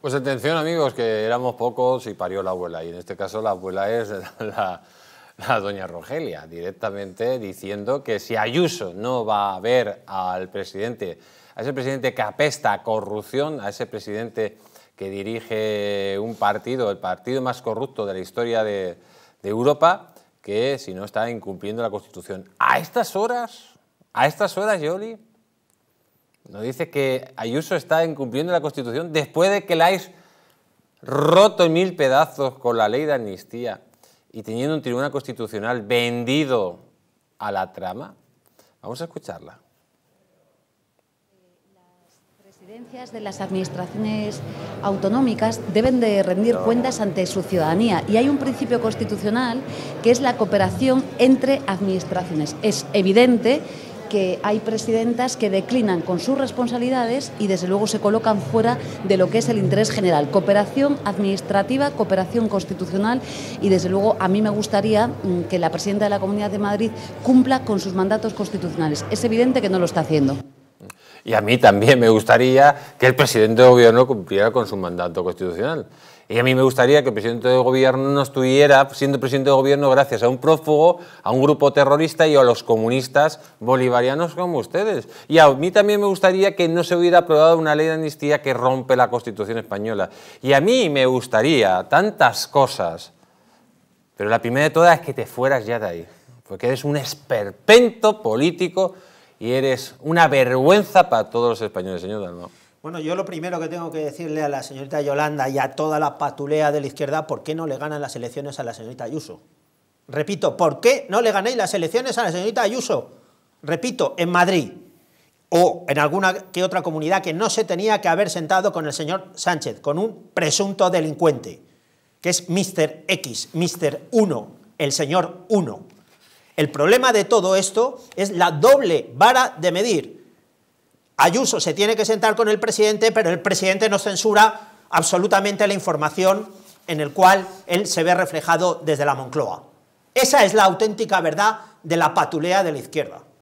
Pues atención amigos, que éramos pocos y parió la abuela. Y en este caso la abuela es la, doña Rogelia, directamente diciendo que si Ayuso no va a ver al presidente, a ese presidente que apesta a corrupción, a ese presidente que dirige un partido, el partido más corrupto de la historia de, de Europa, que si no está incumpliendo la Constitución. A estas horas, a estas horas, Yoli, nos dice que Ayuso está incumpliendo la Constitución después de que la hayas roto en mil pedazos con la ley de amnistía y teniendo un tribunal constitucional vendido a la trama. Vamos a escucharla Las presidencias de las administraciones autonómicas deben de rendir cuentas ante su ciudadanía y hay un principio constitucional que es la cooperación entre administraciones. Es evidente que hay presidentas que declinan con sus responsabilidades y desde luego se colocan fuera de lo que es el interés general. Cooperación administrativa, cooperación constitucional y desde luego a mí me gustaría mm, que la presidenta de la Comunidad de Madrid cumpla con sus mandatos constitucionales. Es evidente que no lo está haciendo. Y a mí también me gustaría que el presidente de gobierno cumpliera con su mandato constitucional. Y a mí me gustaría que el presidente del gobierno no estuviera siendo presidente del gobierno gracias a un prófugo, a un grupo terrorista y a los comunistas bolivarianos como ustedes. Y a mí también me gustaría que no se hubiera aprobado una ley de amnistía que rompe la Constitución española. Y a mí me gustaría tantas cosas, pero la primera de todas es que te fueras ya de ahí, porque eres un esperpento político y eres una vergüenza para todos los españoles, señor Dalmau. Bueno, yo lo primero que tengo que decirle a la señorita Yolanda y a toda la patulea de la izquierda, ¿por qué no le ganan las elecciones a la señorita Ayuso? Repito, ¿por qué no le ganéis las elecciones a la señorita Ayuso? Repito, en Madrid o en alguna que otra comunidad que no se tenía que haber sentado con el señor Sánchez, con un presunto delincuente, que es Mr. X, Mr. 1, el señor 1. El problema de todo esto es la doble vara de medir. Ayuso se tiene que sentar con el presidente, pero el presidente no censura absolutamente la información en el cual él se ve reflejado desde la Moncloa. Esa es la auténtica verdad de la patulea de la izquierda.